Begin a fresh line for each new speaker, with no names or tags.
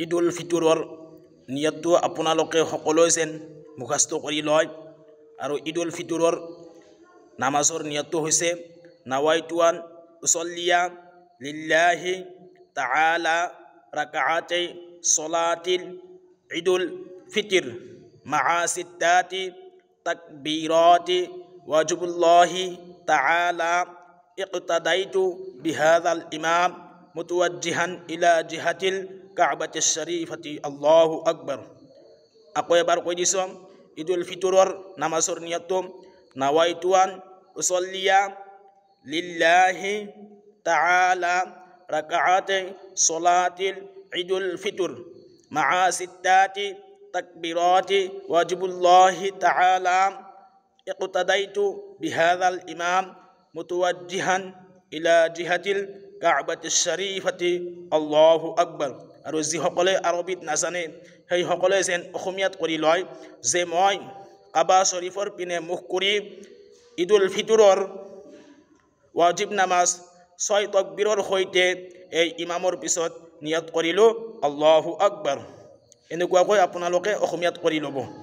ঈদ উল ফিতৰৰ নিয়তটো আপোনালোকে সকলোৱে যেন মুখাস্থ কৰি লয় আৰু ঈদ উল ফিতৰৰ নামাজৰ নিয়তটো হৈছে নাৱাইটুৱান উচল্লিয়া লিল্লাহি তালা ৰাকাতে চলাতিল ঈদ উল ফিতিৰ মাহাচিত্তাতি تكبيرات واجب الله تعالى اقتديت بهذا الإمام متوجها إلى جهة كعبة الشريفة الله أكبر أقوى بارك وجسم إدو الفتور نمسور نيتوم نوايتوان أصليا لله تعالى ركعات صلاة عيد الفطر مع ستات تكبيرات واجب الله تعالى اقتديت بهذا الإمام متوجها إلى جهة الكعبة الشريفة الله أكبر আৰু যিসকলে আৰবীত নাজানে সেইসকলে যেন অসমীয়াত কৰি লয় যে মই আবা শ্বৰীফৰ পিনে মুখ কৰি ঈদ উল ফিতুৰৰ ৱাজিব নামাজ ছয় তকবীৰৰ সৈতে এই ইমামৰ পিছত নিয়াত কৰিলোঁ আল্লাহু আকবাৰ এনেকুৱাকৈ আপোনালোকে অসমীয়াত কৰি ল'ব